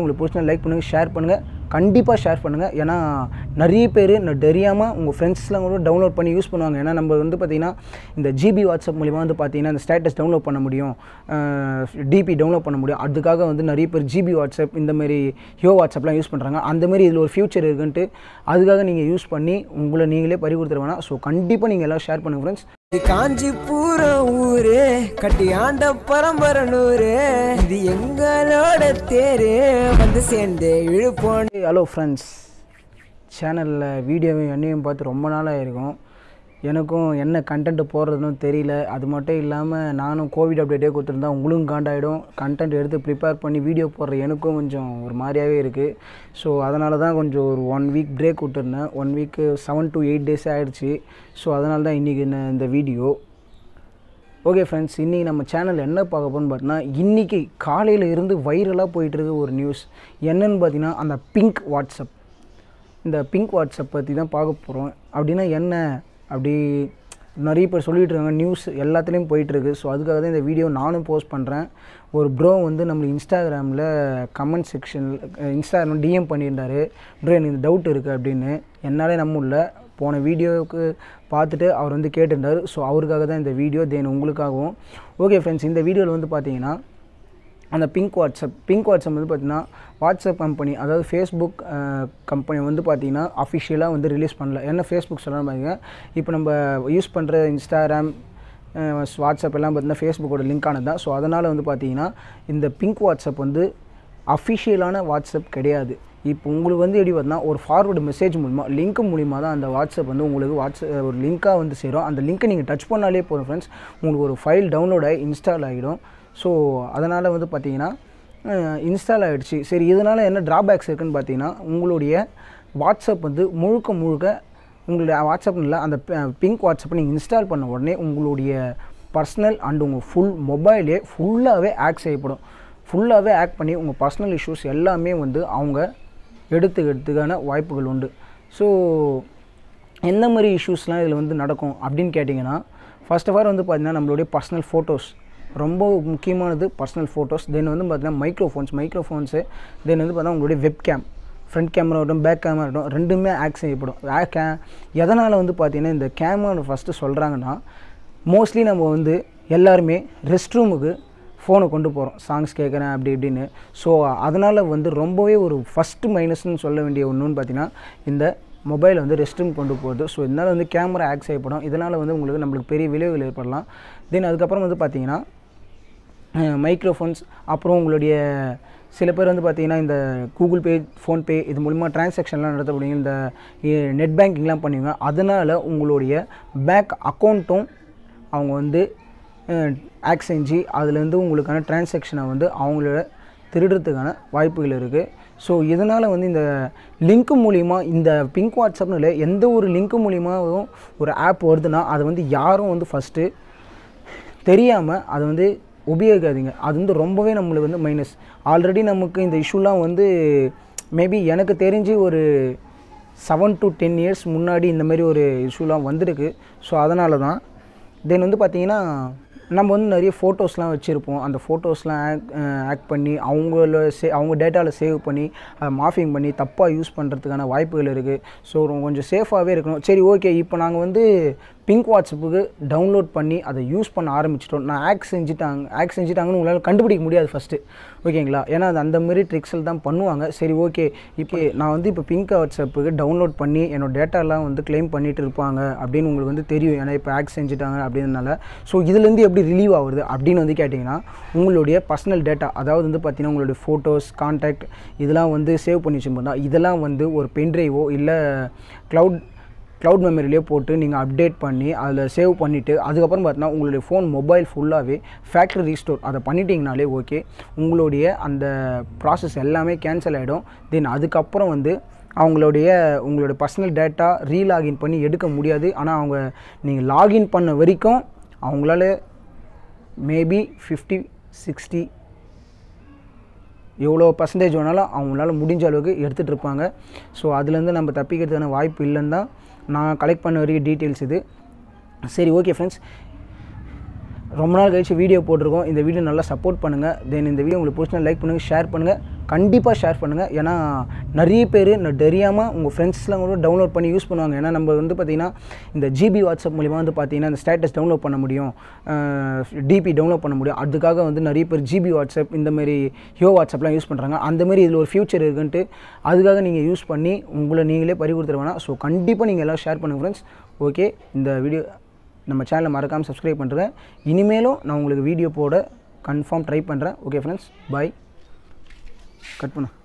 உங்களுக்கு பிடிச்சா லைக் பண்ணுங்கள் ஷேர் பண்ணுங்கள் கண்டிப்பாக ஷேர் பண்ணுங்கள் ஏன்னா நிறைய பேர் தெரியாமல் உங்கள் ஃப்ரெண்ட்ஸ்லாம் கூட டவுன்லோட் பண்ணி யூஸ் பண்ணுவாங்க ஏன்னா நம்ம வந்து பார்த்திங்கன்னா இந்த ஜிபி வாட்ஸ்அப் மூலிமா வந்து பார்த்திங்கன்னா இந்த ஸ்டேட்டஸ் டவுன்லோட் பண்ண முடியும் டிபி டவுன்லோட் பண்ண முடியும் அதுக்காக வந்து நிறைய பேர் ஜிபி வாட்ஸ்அப் இந்தமாரி ஹியோ வாட்ஸ்அப்லாம் யூஸ் பண்ணுறாங்க அந்தமாரி இதில் ஒரு ஃபியூச்சர் இருக்குன்ட்டு அதுக்காக நீங்கள் யூஸ் பண்ணி உங்களை நீங்களே பறிகொடுத்துருவேனா ஸோ கண்டிப்பாக நீங்கள் எல்லாம் ஷேர் பண்ணுங்கள் ஃப்ரெண்ட்ஸ் காஞ்சிபுரம் ஊரு கட்டியாண்ட ஆண்ட பரம்பரனூரு இது எங்களோட தேரு வந்து சேர்ந்து இழுப்போன்னு ஹலோ ஃப்ரெண்ட்ஸ் சேனலில் வீடியோவையும் அன்னையும் பார்த்து ரொம்ப நாளாக இருக்கும் எனக்கும் என்ன கண்டென்ட் போடுறதுன்னு தெரியல அது மட்டும் இல்லாமல் நானும் கோவிட் அப்டேட்டே கொடுத்துருந்தா உங்களும் காண்டாயிடும் கண்டென்ட் எடுத்து ப்ரிப்பேர் பண்ணி வீடியோ போடுற எனக்கும் கொஞ்சம் ஒரு மாதிரியாகவே இருக்குது ஸோ அதனால தான் கொஞ்சம் ஒரு ஒன் வீக் பிரேக் விட்டுருந்தேன் ஒன் வீக்கு செவன் டு எயிட் டேஸே ஆகிடுச்சு ஸோ அதனால தான் இன்றைக்கி இந்த வீடியோ ஓகே ஃப்ரெண்ட்ஸ் இன்றைக்கி நம்ம சேனல் என்ன பார்க்க போகணும்னு பார்த்தீங்கன்னா இன்றைக்கி காலையில் இருந்து வைரலாக போயிட்டுருக்க ஒரு நியூஸ் என்னன்னு பார்த்தீங்கன்னா அந்த பிங்க் வாட்ஸ்அப் இந்த பிங்க் வாட்ஸ்அப் பற்றி தான் பார்க்க போகிறோம் அப்படின்னா என்ன அப்படி நிறைய பேர் சொல்லிகிட்டு இருக்காங்க நியூஸ் எல்லாத்துலேயும் போயிட்டுருக்கு ஸோ அதுக்காக தான் இந்த வீடியோ நானும் போஸ்ட் பண்ணுறேன் ஒரு ப்ரோ வந்து நம்மளுக்கு இன்ஸ்டாகிராமில் கமெண்ட் செக்ஷனில் இன்ஸ்டாகிராம் டிஎம் பண்ணியிருந்தார் ப்ரோ எனக்கு இந்த டவுட் இருக்குது அப்படின்னு என்னாலே நம்ம இல்லை போன வீடியோவுக்கு பார்த்துட்டு அவர் வந்து கேட்டிருந்தார் ஸோ அவருக்காக தான் இந்த வீடியோ தென் உங்களுக்காகவும் ஓகே ஃப்ரெண்ட்ஸ் இந்த வீடியோவில் வந்து பார்த்தீங்கன்னா அந்த பிங்க் வாட்ஸ்அப் பிங்க் வாட்ஸ்அப் வந்து பார்த்திங்கன்னா வாட்ஸ்அப் கம்பெனி அதாவது ஃபேஸ்புக் கம்பெனி வந்து பார்த்திங்கன்னா அஃபிஷியலாக வந்து ரிலீஸ் பண்ணல ஏன்னா ஃபேஸ்புக் சொல்லலாம் பார்த்தீங்கன்னா இப்போ நம்ம யூஸ் பண்ணுற இன்ஸ்டாகிராம் வாட்ஸ்அப் எல்லாம் பார்த்திங்கன்னா ஃபேஸ்புக்கோட லிங்க் ஆனது தான் ஸோ அதனால் வந்து பார்த்திங்கன்னா இந்த பிங்க் வாட்ஸ்அப் வந்து அஃபிஷியலான வாட்ஸ்அப் கிடையாது இப்போ உங்களுக்கு வந்து எப்படி பார்த்தீங்கன்னா ஒரு ஃபார்வர்டு மெசேஜ் மூலிமா லிங்க் மூலிமா தான் அந்த வாட்ஸ்அப் வந்து உங்களுக்கு வாட்ஸ்அப் ஒரு லிங்க்காக வந்து சேரும் அந்த லிங்க்கை நீங்கள் டச் பண்ணாலே போதும் ஃப்ரெண்ட்ஸ் உங்களுக்கு ஒரு ஃபைல் டவுன்லோட் ஆகி இன்ஸ்டால் ஆகிடும் ஸோ அதனால் வந்து பார்த்தீங்கன்னா இன்ஸ்டால் ஆகிடுச்சு சரி இதனால் என்ன ட்ராபேக்ஸ் இருக்குதுன்னு பார்த்தீங்கன்னா உங்களுடைய வாட்ஸ்அப் வந்து முழுக்க முழுக்க உங்களுடைய இல்லை அந்த பிங்க் வாட்ஸ்அப்பை நீங்கள் இன்ஸ்டால் பண்ண உடனே உங்களுடைய பர்சனல் அண்ட் உங்கள் ஃபுல் மொபைலே ஃபுல்லாகவே ஆக் செய்யப்படும் ஃபுல்லாகவே ஆக்ட் பண்ணி உங்கள் பர்சனல் இஷ்யூஸ் எல்லாமே வந்து அவங்க எடுத்துக்கான வாய்ப்புகள் உண்டு ஸோ எந்த மாதிரி இஷ்யூஸ்லாம் இதில் வந்து நடக்கும் அப்படின்னு கேட்டிங்கன்னா ஃபஸ்ட் ஆஃப் ஆல் வந்து பார்த்திங்கன்னா நம்மளுடைய பர்சனல் ஃபோட்டோஸ் ரொம்ப முக்கியமானது பர்சனல் ஃபோட்டோஸ் தென் வந்து பார்த்திங்கன்னா மைக்ரோஃபோன்ஸ் மைக்ரோஃபோன்ஸு தென் வந்து பார்த்தீங்கன்னா உங்களுடைய வெப் கேம் ஃப்ரண்ட் கேமரா ஆகட்டும் பேக் கேமரா ஆகட்டும் ரெண்டுமே ஆக் செய்யப்படும் எதனால் வந்து பார்த்திங்கன்னா இந்த கேமரா ஃபஸ்ட்டு சொல்கிறாங்கன்னா மோஸ்ட்லி நம்ம வந்து எல்லாருமே ரெஸ்ட் ரூமுக்கு ஃபோனை கொண்டு போகிறோம் சாங்ஸ் கேட்குறேன் அப்படி இப்படின்னு ஸோ அதனால் வந்து ரொம்பவே ஒரு ஃபஸ்ட்டு மைனஸ்னு சொல்ல வேண்டிய ஒன்றுன்னு பார்த்திங்கன்னா இந்த மொபைல் வந்து ரெஸ்ட் ரூம் கொண்டு போகிறது ஸோ இதனால் வந்து கேமரா ஆக் செய்யப்படும் இதனால் வந்து உங்களுக்கு நம்மளுக்கு பெரிய விளைவுகள் ஏற்படலாம் தென் அதுக்கப்புறம் வந்து பார்த்திங்கன்னா மைக்ரோஃபோன்ஸ் அப்புறம் உங்களுடைய சில பேர் வந்து பார்த்திங்கன்னா இந்த கூகுள் பே ஃபோன்பே இது மூலிமா டிரான்சாக்ஷன்லாம் முடியும் இந்த நெட் பேங்கிங்லாம் பண்ணுவீங்க அதனால் உங்களுடைய பேங்க் அக்கௌண்ட்டும் அவங்க வந்து ஆக் செஞ்சு அதுலேருந்து உங்களுக்கான டிரான்சாக்ஷனை வந்து அவங்களோட திருடுறதுக்கான வாய்ப்புகள் இருக்குது ஸோ இதனால் வந்து இந்த லிங்க் மூலிமா இந்த பிங்க் வாட்ஸ்அப்னு இல்லை எந்த ஒரு லிங்க் மூலிமாவும் ஒரு ஆப் வருதுன்னா அதை வந்து யாரும் வந்து ஃபஸ்ட்டு தெரியாமல் அதை வந்து உபயோகிக்காதீங்க அது வந்து ரொம்பவே நம்மளுக்கு வந்து மைனஸ் ஆல்ரெடி நமக்கு இந்த இஷ்யூலாம் வந்து மேபி எனக்கு தெரிஞ்சு ஒரு செவன் டு டென் இயர்ஸ் முன்னாடி இந்த மாதிரி ஒரு இஷ்யூலாம் வந்திருக்கு ஸோ அதனால தான் தென் வந்து பார்த்திங்கன்னா நம்ம வந்து நிறைய ஃபோட்டோஸ்லாம் வச்சுருப்போம் அந்த ஃபோட்டோஸ்லாம் ஆக் ஆக்ட் பண்ணி அவங்கள சே அவங்க டேட்டாவில் சேவ் பண்ணி அதை மாஃபிங் பண்ணி தப்பாக யூஸ் பண்ணுறதுக்கான வாய்ப்புகள் இருக்குது ஸோ கொஞ்சம் சேஃபாகவே இருக்கணும் சரி ஓகே இப்போ நாங்கள் வந்து பிங்க் வாட்ஸ்அப்புக்கு டவுன்லோட் பண்ணி அதை யூஸ் பண்ண ஆரம்பிச்சிட்டோம் நான் ஆக் செஞ்சுட்டாங்க ஆக் செஞ்சுட்டாங்கன்னு உங்களால் கண்டுபிடிக்க முடியாது ஃபஸ்ட்டு ஓகேங்களா ஏன்னா அது அந்த ட்ரிக்ஸில் தான் பண்ணுவாங்க சரி ஓகே இப்போ நான் வந்து இப்போ பிங்க் வாட்ஸ்அப்புக்கு டவுன்லோட் பண்ணி என்னோடய டேட்டாலாம் வந்து கிளைம் பண்ணிட்டு இருப்பாங்க அப்படின்னு உங்களுக்கு வந்து தெரியும் ஏன்னா இப்போ ஆக் செஞ்சுட்டாங்க அப்படின்றனால ஸோ இதுலேருந்து எப்படி ரிலீவ் ஆகுது அப்படின்னு வந்து கேட்டிங்கன்னா உங்களுடைய பர்சனல் டேட்டா அதாவது வந்து பார்த்திங்கன்னா உங்களுடைய ஃபோட்டோஸ் கான்டாக்ட் இதெல்லாம் வந்து சேவ் பண்ணி வச்சுருந்தா இதெல்லாம் வந்து ஒரு பென்ட்ரைவோ இல்லை க்ளவுட் க்ளவுட் மெமரிலேயே போட்டு நீங்கள் அப்டேட் பண்ணி அதில் சேவ் பண்ணிவிட்டு அதுக்கப்புறம் பார்த்தீங்கன்னா உங்களுடைய ஃபோன் மொபைல் ஃபுல்லாகவே ஃபேக்ட்ரி ரீஸ்டோர் அதை பண்ணிட்டீங்கனாலே ஓகே உங்களுடைய அந்த ப்ராசஸ் எல்லாமே கேன்சல் ஆகிடும் தென் அதுக்கப்புறம் வந்து அவங்களுடைய உங்களுடைய பர்சனல் டேட்டா ரீலாகின் பண்ணி எடுக்க முடியாது ஆனால் அவங்க நீங்கள் லாகின் பண்ண வரைக்கும் அவங்களால மேபி ஃபிஃப்டி சிக்ஸ்டி எவ்வளோ பர்சன்டேஜ் வேணாலும் அவங்களால முடிஞ்ச அளவுக்கு எடுத்துகிட்டு இருப்பாங்க ஸோ அதுலேருந்து நம்ம தப்பிக்கிறதுக்கான வாய்ப்பு இல்லைன்னு தான் நான் கலெக்ட் பண்ண வரைக்கும் டீட்டெயில்ஸ் இது சரி ஓகே ஃப்ரெண்ட்ஸ் ரொம்ப நாள் கழிச்சு வீடியோ போட்டிருக்கோம் இந்த வீடியோ நல்லா சப்போர்ட் பண்ணுங்கள் தென் இந்த வீடியோ உங்களுக்கு பிடிச்சா லைக் பண்ணுங்கள் ஷேர் பண்ணுங்கள் கண்டிப்பாக ஷேர் பண்ணுங்கள் ஏன்னா நிறைய பேர் நான் தெரியாமல் உங்கள் ஃப்ரெண்ட்ஸ்லாம் கூட டவுன்லோட் பண்ணி யூஸ் பண்ணுவாங்க ஏன்னா நம்ம வந்து பார்த்திங்கன்னா இந்த ஜிபி வாட்ஸ்அப் மூலிமா வந்து பார்த்திங்கன்னா இந்த ஸ்டேட்டஸ் டவுன்லோட் பண்ண முடியும் டிபி டவுன்லோட் பண்ண முடியும் அதுக்காக வந்து நிறைய பேர் ஜிபி வாட்ஸ்அப் இந்தமாரி ஹியோ வாட்ஸ்அப்லாம் யூஸ் பண்ணுறாங்க அந்தமாரி இதில் ஒரு ஃபியூச்சர் இருக்குன்ட்டு அதுக்காக நீங்கள் யூஸ் பண்ணி உங்களை நீங்களே பறி கொடுத்துருவேனா ஸோ கண்டிப்பாக நீங்கள் எல்லாம் ஷேர் பண்ணுங்கள் ஃப்ரெண்ட்ஸ் ஓகே இந்த வீடியோ நம்ம சேனலை மறக்காமல் சப்ஸ்கிரைப் பண்ணுறேன் இனிமேலும் நான் உங்களுக்கு வீடியோ போட கன்ஃபார்ம் ட்ரை பண்ணுறேன் ஓகே ஃப்ரெண்ட்ஸ் பாய் கட் பண்ணு